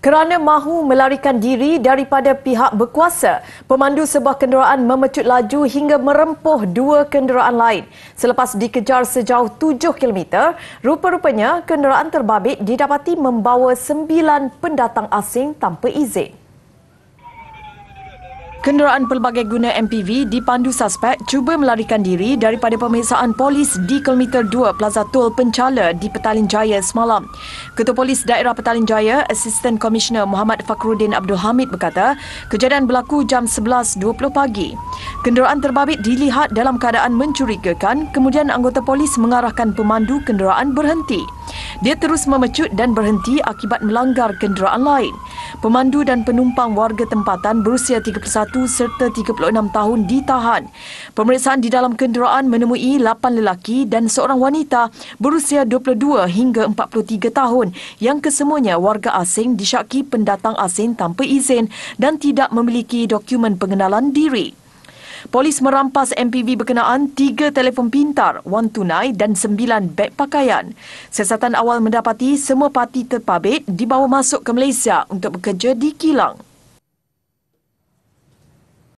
Kerana mahu melarikan diri daripada pihak berkuasa, pemandu sebuah kenderaan memecut laju hingga merempuh dua kenderaan lain. Selepas dikejar sejauh 7 km, rupa-rupanya kenderaan terbabit didapati membawa sembilan pendatang asing tanpa izin. Kenderaan pelbagai guna MPV dipandu suspek cuba melarikan diri daripada pemeriksaan polis di kilometer 2 Plaza Tol Pencala di Petaling Jaya semalam. Ketua Polis Daerah Petaling Jaya, Assistant Commissioner Muhammad Fakruddin Abdul Hamid berkata, kejadian berlaku jam 11.20 pagi. Kenderaan terbabit dilihat dalam keadaan mencurigakan, kemudian anggota polis mengarahkan pemandu kenderaan berhenti. Dia terus memecut dan berhenti akibat melanggar kenderaan lain. Pemandu dan penumpang warga tempatan berusia 1 serta 36 tahun ditahan. Pemeriksaan di dalam kenderaan menemui 8 lelaki dan seorang wanita berusia 22 hingga 43 tahun yang kesemuanya warga asing disyaki pendatang asing tanpa izin dan tidak memiliki dokumen pengenalan diri. Polis merampas MPV berkenaan tiga telefon pintar, wang tunai dan sembilan beg pakaian. Siasatan awal mendapati semua parti terpabit dibawa masuk ke Malaysia untuk bekerja di kilang.